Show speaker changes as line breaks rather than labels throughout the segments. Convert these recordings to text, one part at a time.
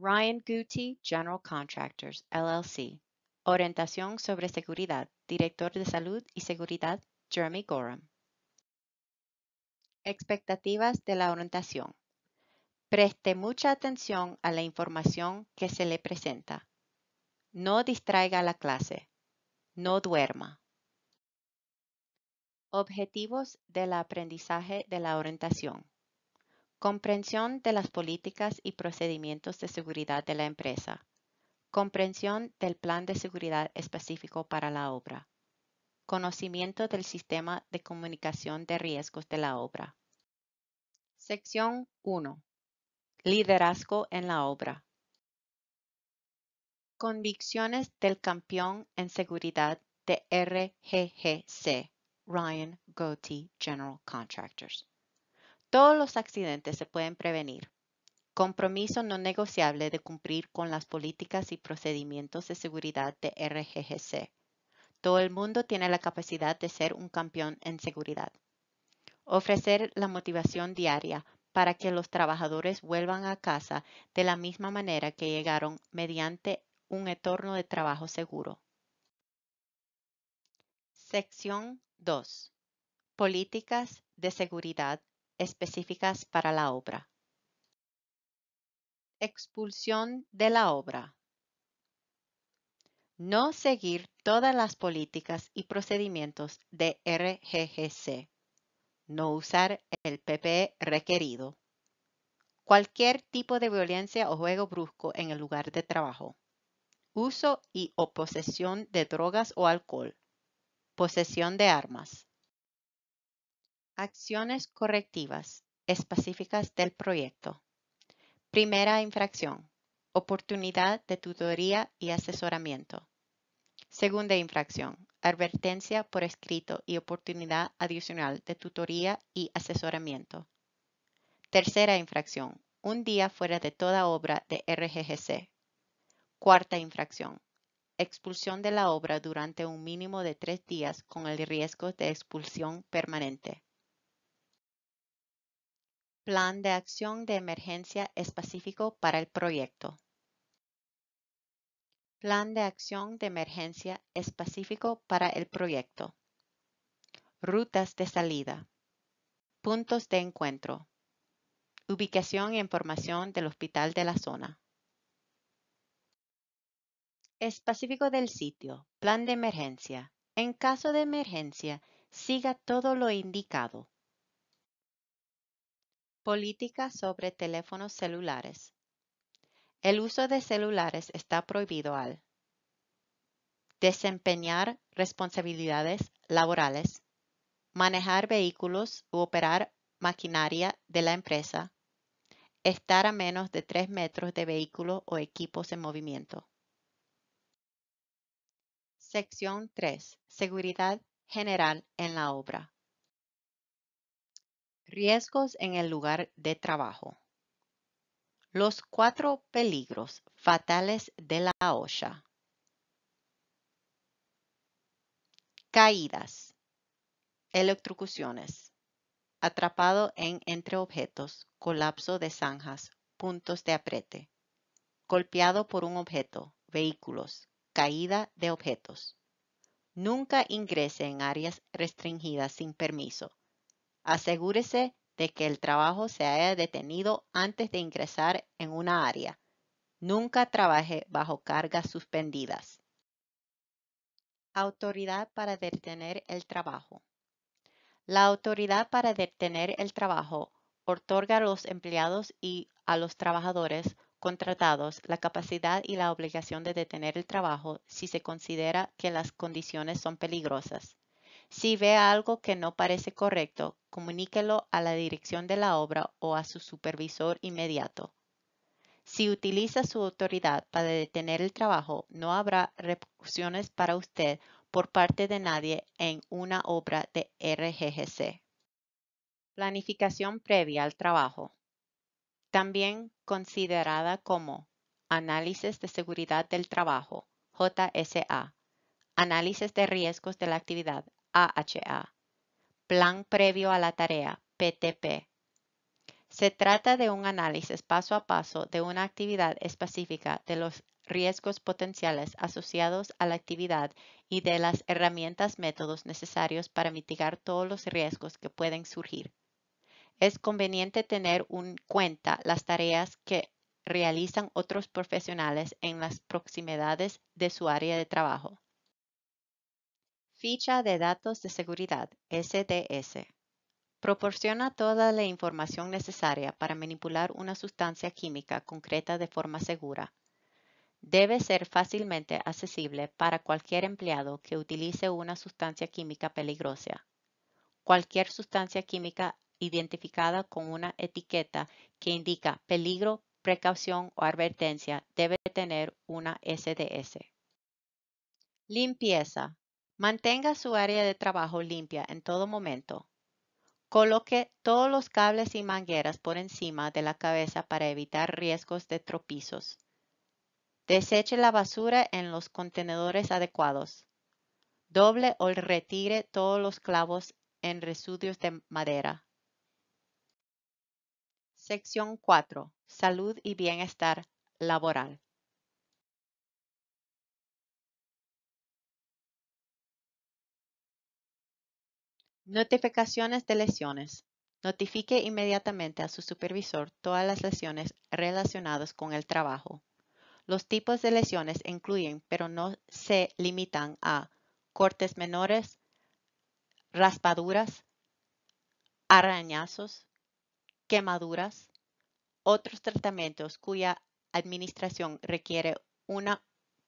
Ryan Guti General Contractors, LLC. Orientación sobre seguridad, Director de Salud y Seguridad, Jeremy Gorham. Expectativas de la orientación. Preste mucha atención a la información que se le presenta. No distraiga la clase. No duerma. Objetivos del aprendizaje de la orientación. Comprensión de las políticas y procedimientos de seguridad de la empresa. Comprensión del plan de seguridad específico para la obra. Conocimiento del sistema de comunicación de riesgos de la obra. Sección 1. Liderazgo en la obra. Convicciones del campeón en seguridad de RGGC, Ryan Gotti General Contractors. Todos los accidentes se pueden prevenir. Compromiso no negociable de cumplir con las políticas y procedimientos de seguridad de RGGC. Todo el mundo tiene la capacidad de ser un campeón en seguridad. Ofrecer la motivación diaria para que los trabajadores vuelvan a casa de la misma manera que llegaron mediante un entorno de trabajo seguro. Sección 2. Políticas de seguridad específicas para la obra. Expulsión de la obra. No seguir todas las políticas y procedimientos de RGGC. No usar el PPE requerido. Cualquier tipo de violencia o juego brusco en el lugar de trabajo. Uso y o posesión de drogas o alcohol. Posesión de armas Acciones correctivas específicas del proyecto. Primera infracción. Oportunidad de tutoría y asesoramiento. Segunda infracción. Advertencia por escrito y oportunidad adicional de tutoría y asesoramiento. Tercera infracción. Un día fuera de toda obra de RGGC. Cuarta infracción. Expulsión de la obra durante un mínimo de tres días con el riesgo de expulsión permanente. Plan de acción de emergencia específico para el proyecto. Plan de acción de emergencia específico para el proyecto. Rutas de salida. Puntos de encuentro. Ubicación e información del hospital de la zona. Específico del sitio. Plan de emergencia. En caso de emergencia, siga todo lo indicado. Política sobre teléfonos celulares. El uso de celulares está prohibido al desempeñar responsabilidades laborales, manejar vehículos u operar maquinaria de la empresa, estar a menos de 3 metros de vehículo o equipos en movimiento. Sección 3. Seguridad general en la obra. Riesgos en el lugar de trabajo. Los cuatro peligros fatales de la OSHA. Caídas, electrocuciones, atrapado en entre objetos, colapso de zanjas, puntos de aprete, golpeado por un objeto, vehículos, caída de objetos. Nunca ingrese en áreas restringidas sin permiso Asegúrese de que el trabajo se haya detenido antes de ingresar en una área. Nunca trabaje bajo cargas suspendidas. Autoridad para detener el trabajo. La autoridad para detener el trabajo otorga a los empleados y a los trabajadores contratados la capacidad y la obligación de detener el trabajo si se considera que las condiciones son peligrosas. Si ve algo que no parece correcto, comuníquelo a la dirección de la obra o a su supervisor inmediato. Si utiliza su autoridad para detener el trabajo, no habrá repercusiones para usted por parte de nadie en una obra de RGGC. Planificación previa al trabajo. También considerada como Análisis de Seguridad del Trabajo, JSA, Análisis de Riesgos de la Actividad, AHA, Plan Previo a la Tarea, PTP. Se trata de un análisis paso a paso de una actividad específica de los riesgos potenciales asociados a la actividad y de las herramientas métodos necesarios para mitigar todos los riesgos que pueden surgir. Es conveniente tener en cuenta las tareas que realizan otros profesionales en las proximidades de su área de trabajo. Ficha de Datos de Seguridad, SDS. Proporciona toda la información necesaria para manipular una sustancia química concreta de forma segura. Debe ser fácilmente accesible para cualquier empleado que utilice una sustancia química peligrosa. Cualquier sustancia química identificada con una etiqueta que indica peligro, precaución o advertencia debe tener una SDS. Limpieza. Mantenga su área de trabajo limpia en todo momento. Coloque todos los cables y mangueras por encima de la cabeza para evitar riesgos de tropizos. Deseche la basura en los contenedores adecuados. Doble o retire todos los clavos en residuos de madera. Sección 4. Salud y bienestar laboral. Notificaciones de lesiones. Notifique inmediatamente a su supervisor todas las lesiones relacionadas con el trabajo. Los tipos de lesiones incluyen, pero no se limitan a cortes menores, raspaduras, arañazos, quemaduras, otros tratamientos cuya administración requiere una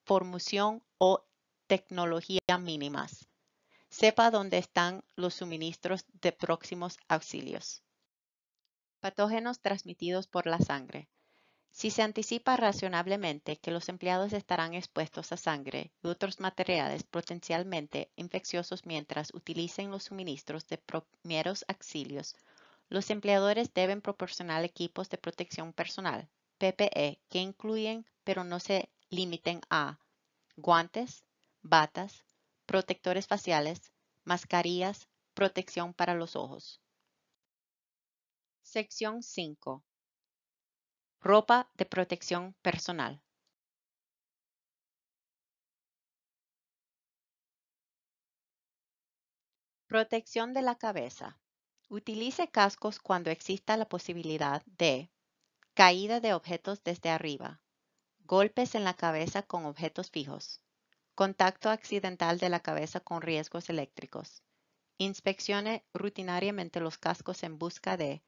formación o tecnología mínimas. Sepa dónde están los suministros de próximos auxilios. Patógenos transmitidos por la sangre. Si se anticipa razonablemente que los empleados estarán expuestos a sangre y otros materiales potencialmente infecciosos mientras utilicen los suministros de primeros auxilios, los empleadores deben proporcionar equipos de protección personal, PPE, que incluyen, pero no se limiten a guantes, batas, protectores faciales, mascarillas, protección para los ojos. Sección 5. Ropa de protección personal. Protección de la cabeza. Utilice cascos cuando exista la posibilidad de caída de objetos desde arriba, golpes en la cabeza con objetos fijos, contacto accidental de la cabeza con riesgos eléctricos, inspeccione rutinariamente los cascos en busca de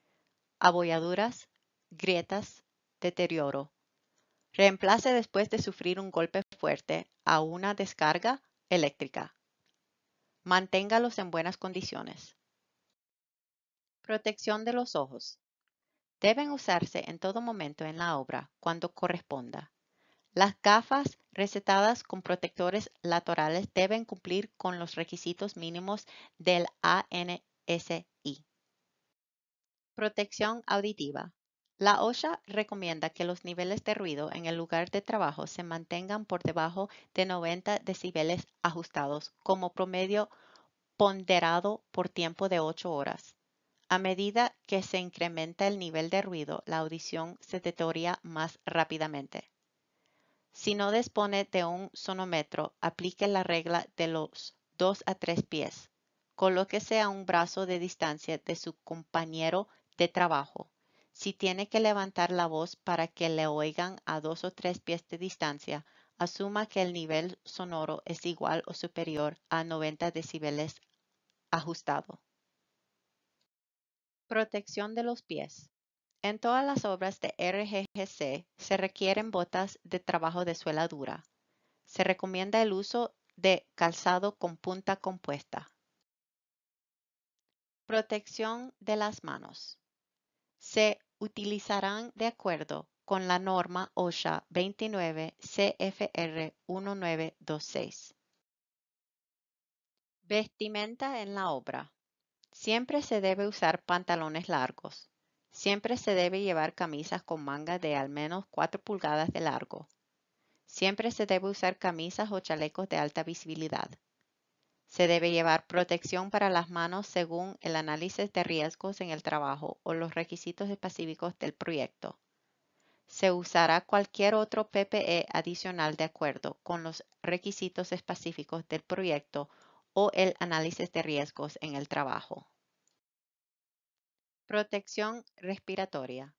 abolladuras, grietas, deterioro. Reemplace después de sufrir un golpe fuerte a una descarga eléctrica. Manténgalos en buenas condiciones. Protección de los ojos. Deben usarse en todo momento en la obra cuando corresponda. Las gafas recetadas con protectores laterales deben cumplir con los requisitos mínimos del ANSI. Protección auditiva. La OSHA recomienda que los niveles de ruido en el lugar de trabajo se mantengan por debajo de 90 decibeles ajustados como promedio ponderado por tiempo de 8 horas. A medida que se incrementa el nivel de ruido, la audición se deteriora más rápidamente. Si no dispone de un sonómetro, aplique la regla de los 2 a 3 pies. Colóquese a un brazo de distancia de su compañero de trabajo. Si tiene que levantar la voz para que le oigan a dos o tres pies de distancia, asuma que el nivel sonoro es igual o superior a 90 decibeles ajustado. Protección de los pies. En todas las obras de RGGC se requieren botas de trabajo de suela dura. Se recomienda el uso de calzado con punta compuesta. Protección de las manos. Se utilizarán de acuerdo con la norma OSHA 29 CFR 1926. Vestimenta en la obra. Siempre se debe usar pantalones largos. Siempre se debe llevar camisas con mangas de al menos 4 pulgadas de largo. Siempre se debe usar camisas o chalecos de alta visibilidad. Se debe llevar protección para las manos según el análisis de riesgos en el trabajo o los requisitos específicos del proyecto. Se usará cualquier otro PPE adicional de acuerdo con los requisitos específicos del proyecto o el análisis de riesgos en el trabajo. Protección respiratoria.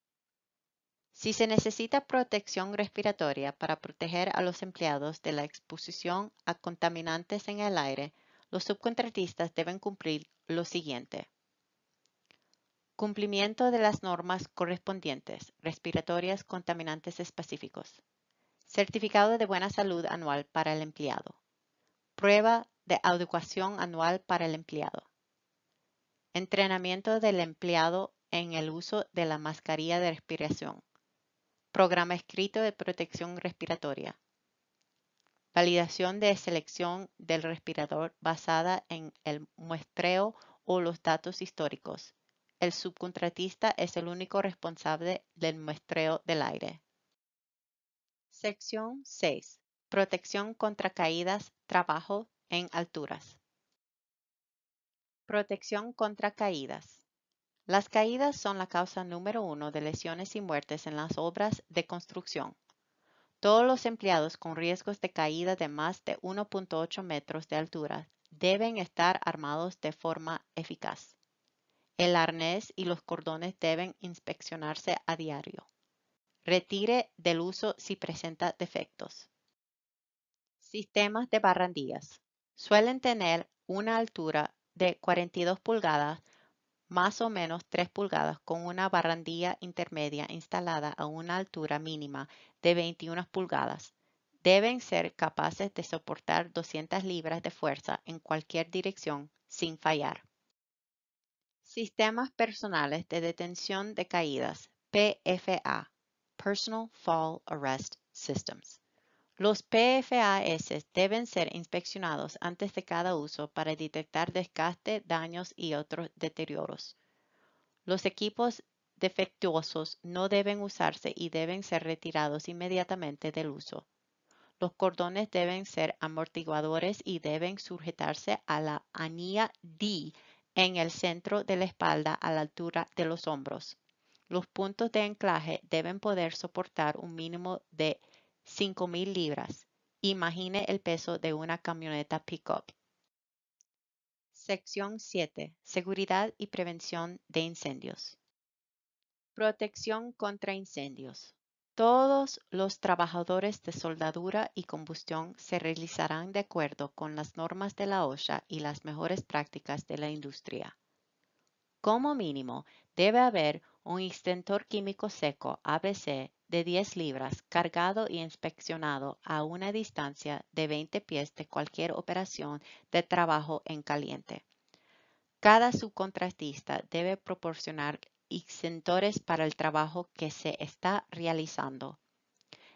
Si se necesita protección respiratoria para proteger a los empleados de la exposición a contaminantes en el aire, los subcontratistas deben cumplir lo siguiente. Cumplimiento de las normas correspondientes respiratorias contaminantes específicos. Certificado de buena salud anual para el empleado. Prueba de adecuación anual para el empleado. Entrenamiento del empleado en el uso de la mascarilla de respiración. Programa escrito de protección respiratoria. Validación de selección del respirador basada en el muestreo o los datos históricos. El subcontratista es el único responsable del muestreo del aire. Sección 6. Protección contra caídas, trabajo en alturas. Protección contra caídas. Las caídas son la causa número uno de lesiones y muertes en las obras de construcción. Todos los empleados con riesgos de caída de más de 1.8 metros de altura deben estar armados de forma eficaz. El arnés y los cordones deben inspeccionarse a diario. Retire del uso si presenta defectos. Sistemas de barrandillas. Suelen tener una altura de 42 pulgadas, más o menos 3 pulgadas, con una barandilla intermedia instalada a una altura mínima de 21 pulgadas. Deben ser capaces de soportar 200 libras de fuerza en cualquier dirección sin fallar. Sistemas Personales de Detención de Caídas, PFA, Personal Fall Arrest Systems. Los PFAS deben ser inspeccionados antes de cada uso para detectar desgaste, daños y otros deterioros. Los equipos defectuosos no deben usarse y deben ser retirados inmediatamente del uso. Los cordones deben ser amortiguadores y deben sujetarse a la anilla D en el centro de la espalda a la altura de los hombros. Los puntos de anclaje deben poder soportar un mínimo de 5,000 libras. Imagine el peso de una camioneta pickup. Sección 7. Seguridad y prevención de incendios. Protección contra incendios. Todos los trabajadores de soldadura y combustión se realizarán de acuerdo con las normas de la OSHA y las mejores prácticas de la industria. Como mínimo, debe haber un extintor químico seco ABC de 10 libras cargado y inspeccionado a una distancia de 20 pies de cualquier operación de trabajo en caliente. Cada subcontratista debe proporcionar exentores para el trabajo que se está realizando.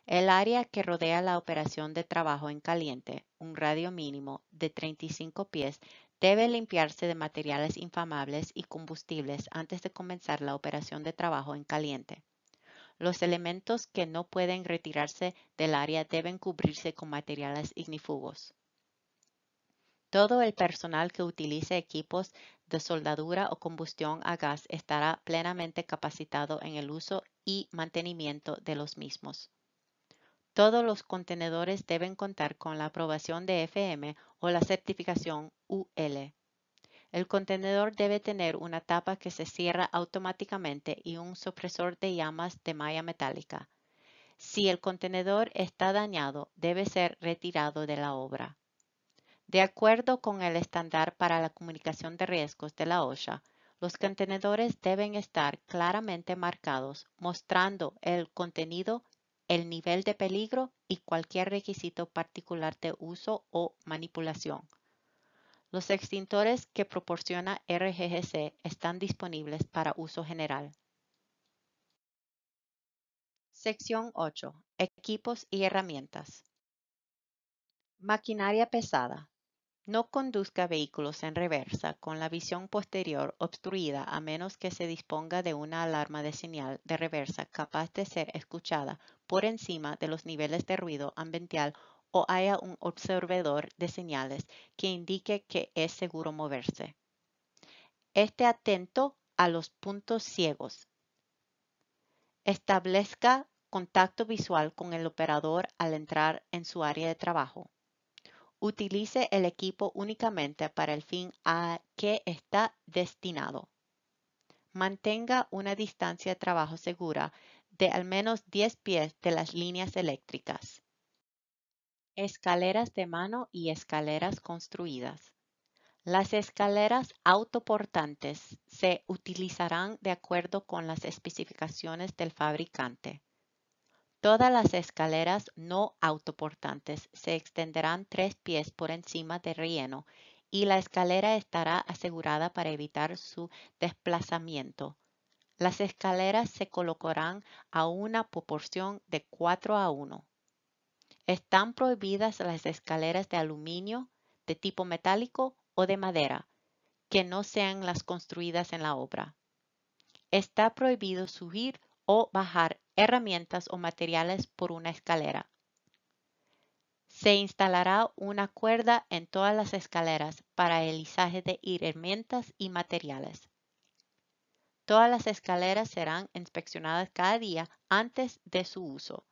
El área que rodea la operación de trabajo en caliente, un radio mínimo de 35 pies, debe limpiarse de materiales infamables y combustibles antes de comenzar la operación de trabajo en caliente. Los elementos que no pueden retirarse del área deben cubrirse con materiales ignifugos. Todo el personal que utilice equipos de soldadura o combustión a gas estará plenamente capacitado en el uso y mantenimiento de los mismos. Todos los contenedores deben contar con la aprobación de FM o la certificación UL. El contenedor debe tener una tapa que se cierra automáticamente y un supresor de llamas de malla metálica. Si el contenedor está dañado, debe ser retirado de la obra. De acuerdo con el estándar para la comunicación de riesgos de la OSHA, los contenedores deben estar claramente marcados, mostrando el contenido, el nivel de peligro y cualquier requisito particular de uso o manipulación. Los extintores que proporciona RGGC están disponibles para uso general. Sección 8. Equipos y herramientas. Maquinaria pesada. No conduzca vehículos en reversa con la visión posterior obstruida a menos que se disponga de una alarma de señal de reversa capaz de ser escuchada por encima de los niveles de ruido ambiental o haya un observador de señales que indique que es seguro moverse. Esté atento a los puntos ciegos. Establezca contacto visual con el operador al entrar en su área de trabajo. Utilice el equipo únicamente para el fin a que está destinado. Mantenga una distancia de trabajo segura de al menos 10 pies de las líneas eléctricas. Escaleras de mano y escaleras construidas. Las escaleras autoportantes se utilizarán de acuerdo con las especificaciones del fabricante. Todas las escaleras no autoportantes se extenderán tres pies por encima del relleno y la escalera estará asegurada para evitar su desplazamiento. Las escaleras se colocarán a una proporción de 4 a 1. Están prohibidas las escaleras de aluminio, de tipo metálico o de madera, que no sean las construidas en la obra. Está prohibido subir o bajar herramientas o materiales por una escalera. Se instalará una cuerda en todas las escaleras para el izaje de herramientas y materiales. Todas las escaleras serán inspeccionadas cada día antes de su uso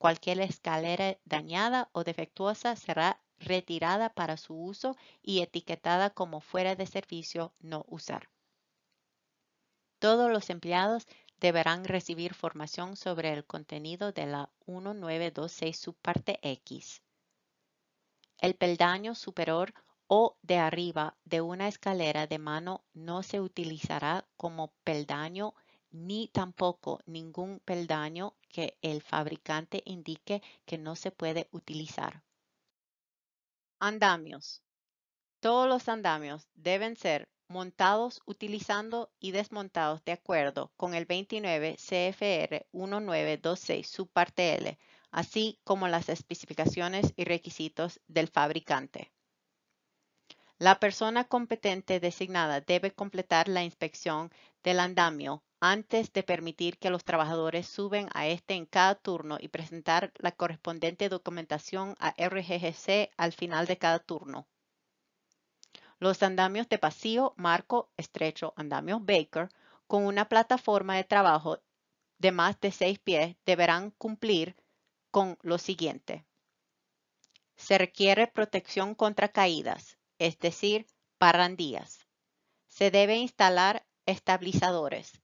Cualquier escalera dañada o defectuosa será retirada para su uso y etiquetada como fuera de servicio no usar. Todos los empleados deberán recibir formación sobre el contenido de la 1926 subparte X. El peldaño superior o de arriba de una escalera de mano no se utilizará como peldaño ni tampoco ningún peldaño que el fabricante indique que no se puede utilizar. Andamios. Todos los andamios deben ser montados utilizando y desmontados de acuerdo con el 29 CFR 1926 subparte L, así como las especificaciones y requisitos del fabricante. La persona competente designada debe completar la inspección del andamio antes de permitir que los trabajadores suben a este en cada turno y presentar la correspondiente documentación a RGGC al final de cada turno. Los andamios de pasillo, marco, estrecho, andamios Baker, con una plataforma de trabajo de más de seis pies deberán cumplir con lo siguiente. Se requiere protección contra caídas, es decir, parrandías. Se debe instalar estabilizadores,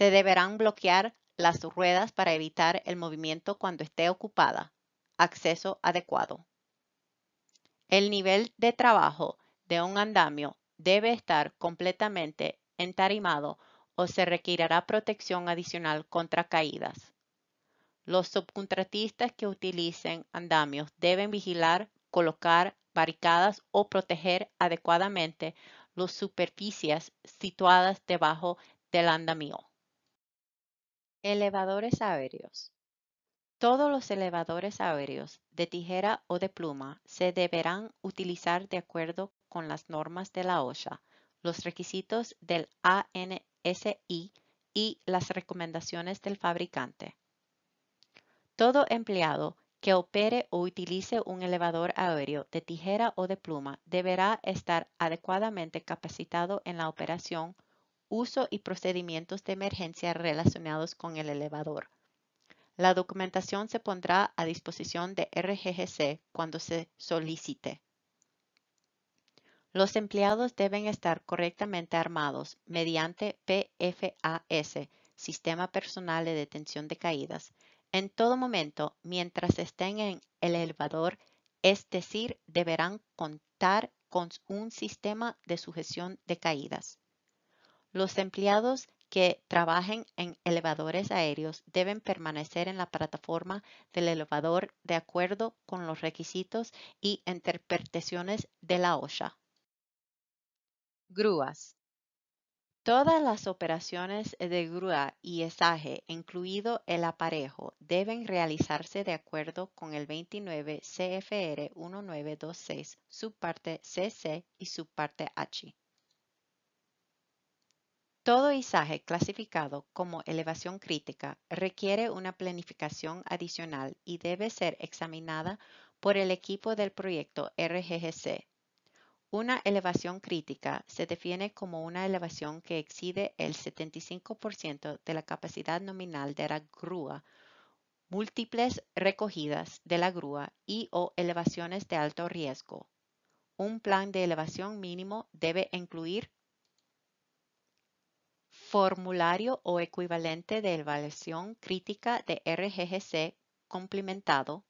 se deberán bloquear las ruedas para evitar el movimiento cuando esté ocupada. Acceso adecuado. El nivel de trabajo de un andamio debe estar completamente entarimado o se requerirá protección adicional contra caídas. Los subcontratistas que utilicen andamios deben vigilar, colocar barricadas o proteger adecuadamente las superficies situadas debajo del andamio. Elevadores aéreos. Todos los elevadores aéreos de tijera o de pluma se deberán utilizar de acuerdo con las normas de la OSHA, los requisitos del ANSI y las recomendaciones del fabricante. Todo empleado que opere o utilice un elevador aéreo de tijera o de pluma deberá estar adecuadamente capacitado en la operación uso y procedimientos de emergencia relacionados con el elevador. La documentación se pondrá a disposición de RGGC cuando se solicite. Los empleados deben estar correctamente armados mediante PFAS, Sistema Personal de Detención de Caídas, en todo momento mientras estén en el elevador, es decir, deberán contar con un sistema de sujeción de caídas. Los empleados que trabajen en elevadores aéreos deben permanecer en la plataforma del elevador de acuerdo con los requisitos y interpretaciones de la OSHA. Grúas. Todas las operaciones de grúa y esaje, incluido el aparejo, deben realizarse de acuerdo con el 29 CFR 1926, subparte CC y subparte H. Todo izaje clasificado como elevación crítica requiere una planificación adicional y debe ser examinada por el equipo del proyecto RGGC. Una elevación crítica se define como una elevación que excede el 75% de la capacidad nominal de la grúa, múltiples recogidas de la grúa y o elevaciones de alto riesgo. Un plan de elevación mínimo debe incluir formulario o equivalente de evaluación crítica de RGGC complementado,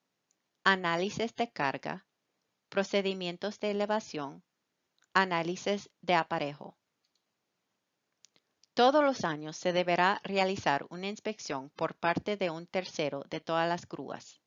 análisis de carga, procedimientos de elevación, análisis de aparejo. Todos los años se deberá realizar una inspección por parte de un tercero de todas las grúas.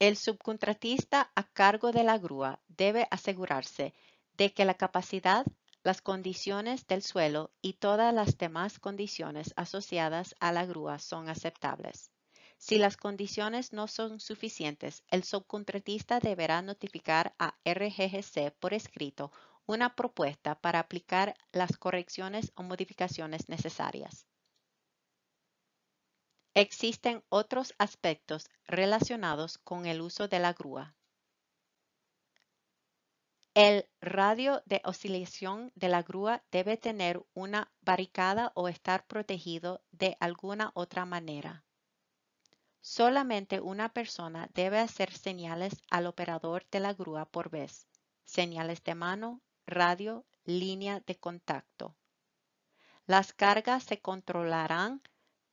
El subcontratista a cargo de la grúa debe asegurarse de que la capacidad las condiciones del suelo y todas las demás condiciones asociadas a la grúa son aceptables. Si las condiciones no son suficientes, el subcontratista deberá notificar a RGGC por escrito una propuesta para aplicar las correcciones o modificaciones necesarias. Existen otros aspectos relacionados con el uso de la grúa el radio de oscilación de la grúa debe tener una barricada o estar protegido de alguna otra manera. Solamente una persona debe hacer señales al operador de la grúa por vez, señales de mano, radio, línea de contacto. Las cargas se controlarán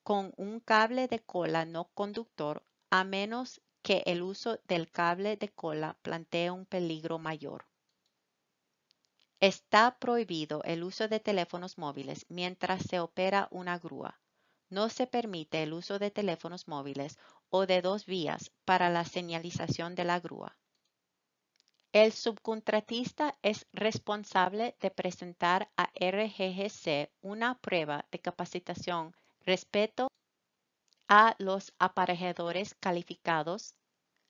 con un cable de cola no conductor a menos que el uso del cable de cola plantee un peligro mayor. Está prohibido el uso de teléfonos móviles mientras se opera una grúa. No se permite el uso de teléfonos móviles o de dos vías para la señalización de la grúa. El subcontratista es responsable de presentar a RGGC una prueba de capacitación respecto a los aparejadores calificados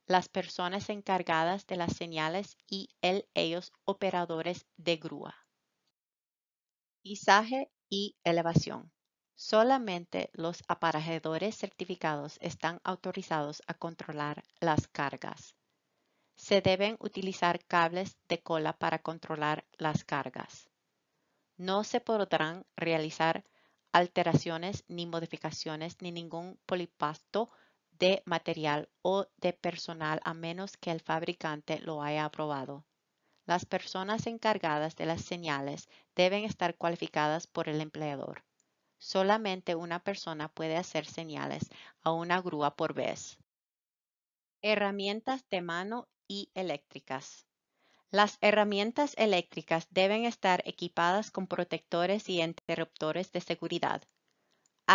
las personas encargadas de las señales y el ellos operadores de grúa. Izaje y elevación. Solamente los aparejadores certificados están autorizados a controlar las cargas. Se deben utilizar cables de cola para controlar las cargas. No se podrán realizar alteraciones ni modificaciones ni ningún polipasto de material o de personal a menos que el fabricante lo haya aprobado. Las personas encargadas de las señales deben estar cualificadas por el empleador. Solamente una persona puede hacer señales a una grúa por vez. Herramientas de mano y eléctricas. Las herramientas eléctricas deben estar equipadas con protectores y interruptores de seguridad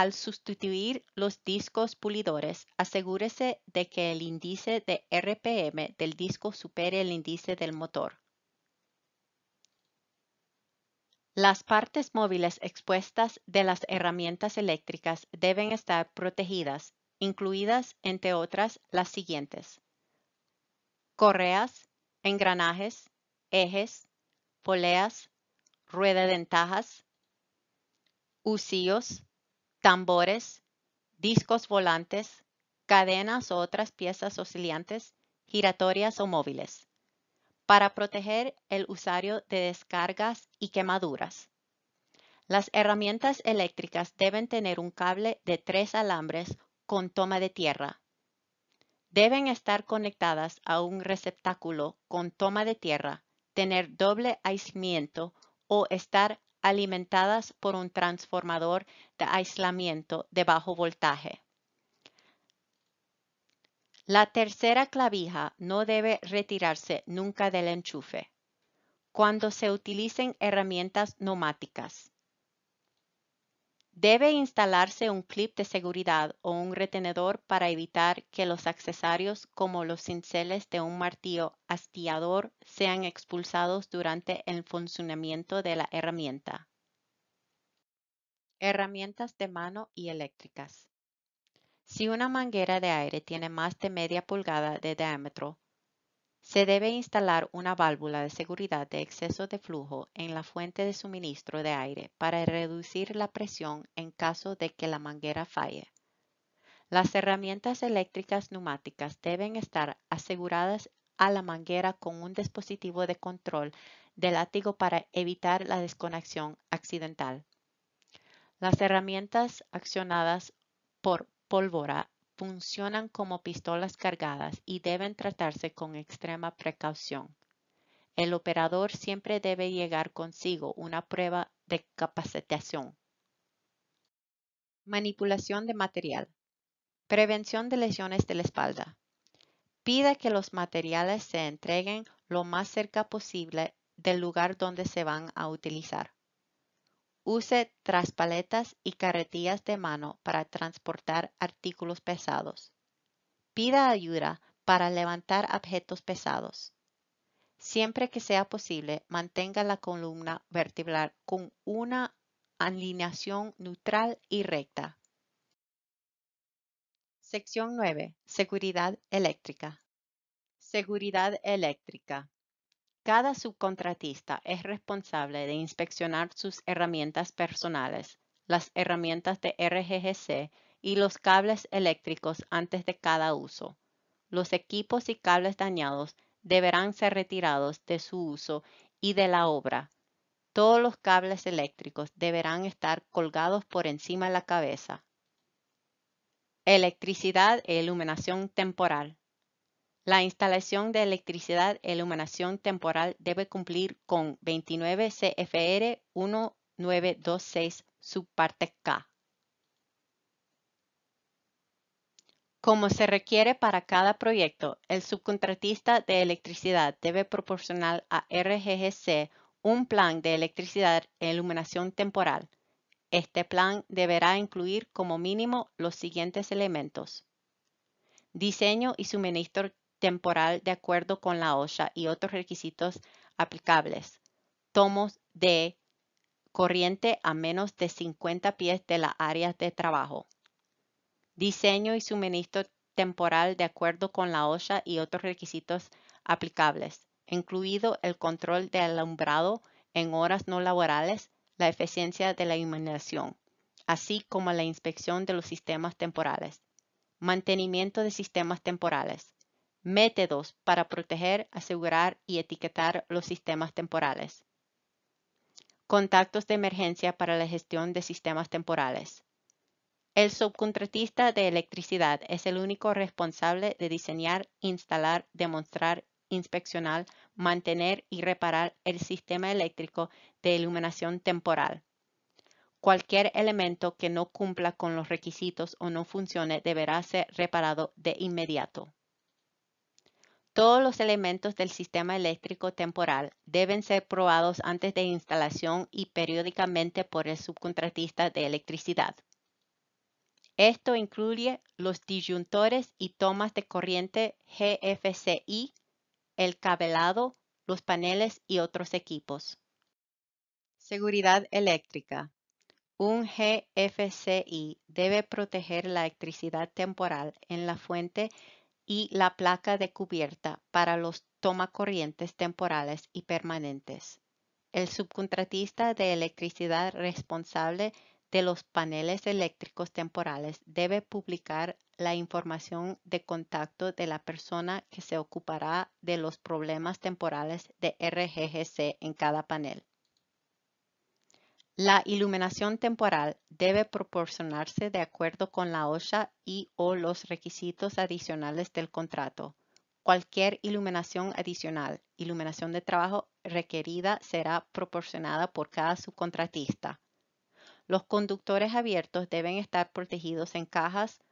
al sustituir los discos pulidores, asegúrese de que el índice de RPM del disco supere el índice del motor. Las partes móviles expuestas de las herramientas eléctricas deben estar protegidas, incluidas, entre otras, las siguientes. Correas, engranajes, ejes, poleas, rueda de ventajas, husillos, tambores, discos volantes, cadenas o otras piezas oscilantes, giratorias o móviles, para proteger el usuario de descargas y quemaduras. Las herramientas eléctricas deben tener un cable de tres alambres con toma de tierra. Deben estar conectadas a un receptáculo con toma de tierra, tener doble aislamiento o estar alimentadas por un transformador de aislamiento de bajo voltaje. La tercera clavija no debe retirarse nunca del enchufe. Cuando se utilicen herramientas neumáticas, Debe instalarse un clip de seguridad o un retenedor para evitar que los accesorios como los cinceles de un martillo hastiador, sean expulsados durante el funcionamiento de la herramienta. Herramientas de mano y eléctricas. Si una manguera de aire tiene más de media pulgada de diámetro, se debe instalar una válvula de seguridad de exceso de flujo en la fuente de suministro de aire para reducir la presión en caso de que la manguera falle. Las herramientas eléctricas neumáticas deben estar aseguradas a la manguera con un dispositivo de control de látigo para evitar la desconexión accidental. Las herramientas accionadas por pólvora funcionan como pistolas cargadas y deben tratarse con extrema precaución. El operador siempre debe llegar consigo una prueba de capacitación. Manipulación de material. Prevención de lesiones de la espalda. Pida que los materiales se entreguen lo más cerca posible del lugar donde se van a utilizar. Use traspaletas y carretillas de mano para transportar artículos pesados. Pida ayuda para levantar objetos pesados. Siempre que sea posible, mantenga la columna vertebral con una alineación neutral y recta. Sección 9. Seguridad eléctrica. Seguridad eléctrica. Cada subcontratista es responsable de inspeccionar sus herramientas personales, las herramientas de RGGC y los cables eléctricos antes de cada uso. Los equipos y cables dañados deberán ser retirados de su uso y de la obra. Todos los cables eléctricos deberán estar colgados por encima de la cabeza. Electricidad e iluminación temporal. La instalación de electricidad e iluminación temporal debe cumplir con 29 CFR 1926 subparte K. Como se requiere para cada proyecto, el subcontratista de electricidad debe proporcionar a RGGC un plan de electricidad e iluminación temporal. Este plan deberá incluir como mínimo los siguientes elementos. Diseño y suministro temporal de acuerdo con la OSHA y otros requisitos aplicables. Tomos de corriente a menos de 50 pies de la área de trabajo. Diseño y suministro temporal de acuerdo con la OSHA y otros requisitos aplicables, incluido el control de alumbrado en horas no laborales, la eficiencia de la iluminación, así como la inspección de los sistemas temporales. Mantenimiento de sistemas temporales métodos para proteger, asegurar y etiquetar los sistemas temporales. Contactos de emergencia para la gestión de sistemas temporales. El subcontratista de electricidad es el único responsable de diseñar, instalar, demostrar, inspeccionar, mantener y reparar el sistema eléctrico de iluminación temporal. Cualquier elemento que no cumpla con los requisitos o no funcione deberá ser reparado de inmediato. Todos los elementos del sistema eléctrico temporal deben ser probados antes de instalación y periódicamente por el subcontratista de electricidad. Esto incluye los disyuntores y tomas de corriente GFCI, el cabelado, los paneles y otros equipos. Seguridad eléctrica. Un GFCI debe proteger la electricidad temporal en la fuente y la placa de cubierta para los tomacorrientes temporales y permanentes. El subcontratista de electricidad responsable de los paneles eléctricos temporales debe publicar la información de contacto de la persona que se ocupará de los problemas temporales de RGGC en cada panel. La iluminación temporal debe proporcionarse de acuerdo con la OSHA y o los requisitos adicionales del contrato. Cualquier iluminación adicional, iluminación de trabajo requerida será proporcionada por cada subcontratista. Los conductores abiertos deben estar protegidos en cajas,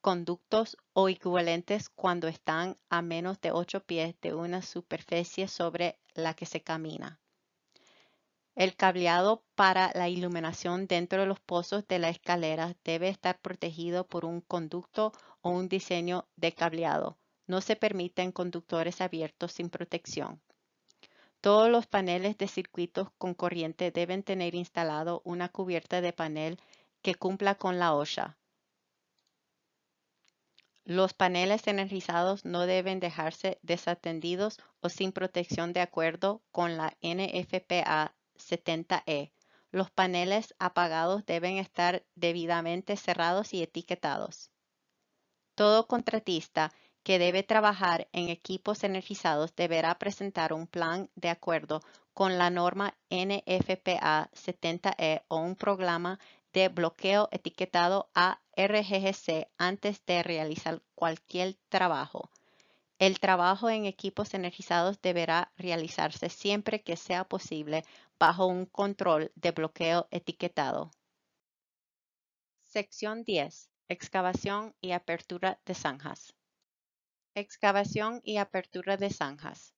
conductos o equivalentes cuando están a menos de 8 pies de una superficie sobre la que se camina. El cableado para la iluminación dentro de los pozos de la escalera debe estar protegido por un conducto o un diseño de cableado. No se permiten conductores abiertos sin protección. Todos los paneles de circuitos con corriente deben tener instalado una cubierta de panel que cumpla con la OSHA. Los paneles energizados no deben dejarse desatendidos o sin protección de acuerdo con la NFPA 70E. Los paneles apagados deben estar debidamente cerrados y etiquetados. Todo contratista que debe trabajar en equipos energizados deberá presentar un plan de acuerdo con la norma NFPA 70E o un programa de bloqueo etiquetado a RGGC antes de realizar cualquier trabajo. El trabajo en equipos energizados deberá realizarse siempre que sea posible bajo un control de bloqueo etiquetado. Sección 10. Excavación y apertura de zanjas. Excavación y apertura de zanjas.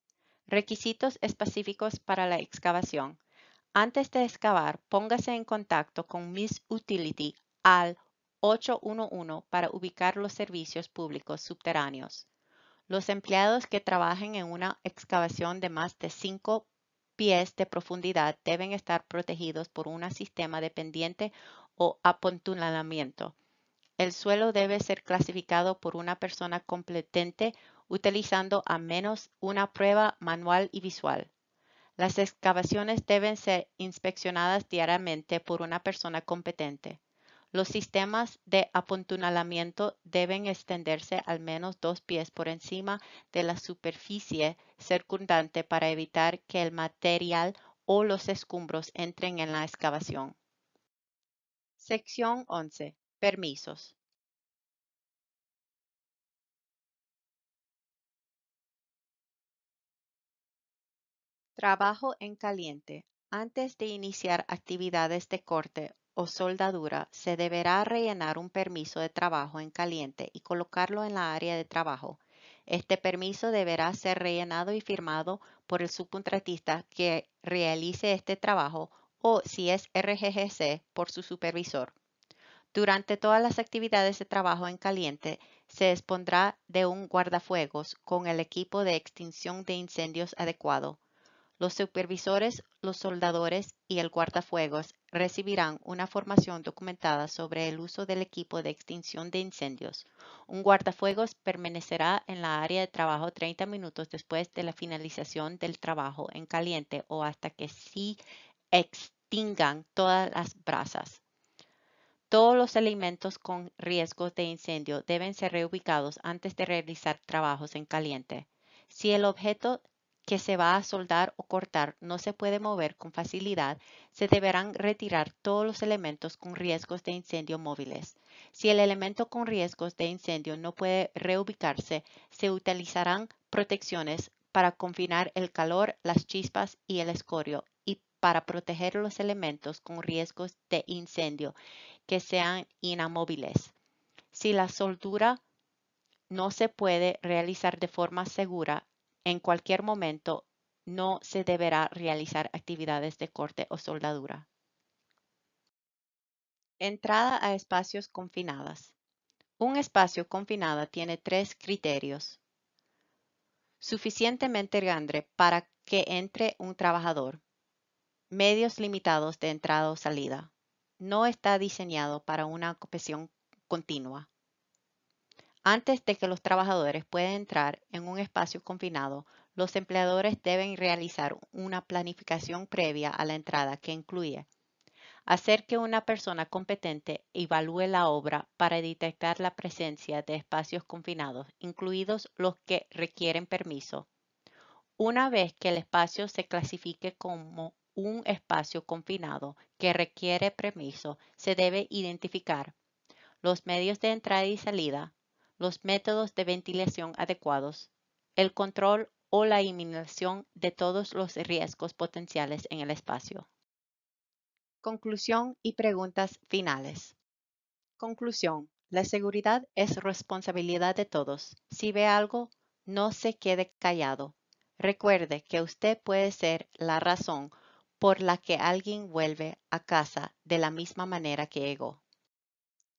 Requisitos específicos para la excavación. Antes de excavar, póngase en contacto con Miss Utility al 811 para ubicar los servicios públicos subterráneos. Los empleados que trabajen en una excavación de más de 5 pies de profundidad deben estar protegidos por un sistema de pendiente o apuntalamiento. El suelo debe ser clasificado por una persona competente utilizando a menos una prueba manual y visual. Las excavaciones deben ser inspeccionadas diariamente por una persona competente. Los sistemas de apuntalamiento deben extenderse al menos dos pies por encima de la superficie circundante para evitar que el material o los escumbros entren en la excavación. Sección 11. Permisos. Trabajo en caliente. Antes de iniciar actividades de corte o soldadura, se deberá rellenar un permiso de trabajo en caliente y colocarlo en la área de trabajo. Este permiso deberá ser rellenado y firmado por el subcontratista que realice este trabajo o, si es RGGC, por su supervisor. Durante todas las actividades de trabajo en caliente, se dispondrá de un guardafuegos con el equipo de extinción de incendios adecuado. Los supervisores, los soldadores y el guardafuegos recibirán una formación documentada sobre el uso del equipo de extinción de incendios. Un guardafuegos permanecerá en la área de trabajo 30 minutos después de la finalización del trabajo en caliente o hasta que sí extingan todas las brasas. Todos los elementos con riesgo de incendio deben ser reubicados antes de realizar trabajos en caliente. Si el objeto que se va a soldar o cortar no se puede mover con facilidad, se deberán retirar todos los elementos con riesgos de incendio móviles. Si el elemento con riesgos de incendio no puede reubicarse, se utilizarán protecciones para confinar el calor, las chispas y el escorio y para proteger los elementos con riesgos de incendio que sean inamóviles. Si la soldura no se puede realizar de forma segura, en cualquier momento, no se deberá realizar actividades de corte o soldadura. Entrada a espacios confinadas. Un espacio confinado tiene tres criterios. Suficientemente grande para que entre un trabajador. Medios limitados de entrada o salida. No está diseñado para una ocupación continua. Antes de que los trabajadores puedan entrar en un espacio confinado, los empleadores deben realizar una planificación previa a la entrada que incluye hacer que una persona competente evalúe la obra para detectar la presencia de espacios confinados, incluidos los que requieren permiso. Una vez que el espacio se clasifique como un espacio confinado que requiere permiso, se debe identificar los medios de entrada y salida, los métodos de ventilación adecuados, el control o la eliminación de todos los riesgos potenciales en el espacio. Conclusión y preguntas finales. Conclusión. La seguridad es responsabilidad de todos. Si ve algo, no se quede callado. Recuerde que usted puede ser la razón por la que alguien vuelve a casa de la misma manera que llegó.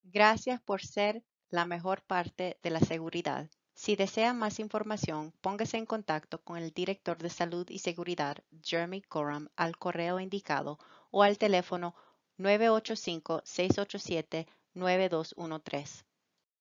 Gracias por ser la mejor parte de la seguridad. Si desea más información, póngase en contacto con el director de Salud y Seguridad, Jeremy Coram, al correo indicado o al teléfono 985-687-9213.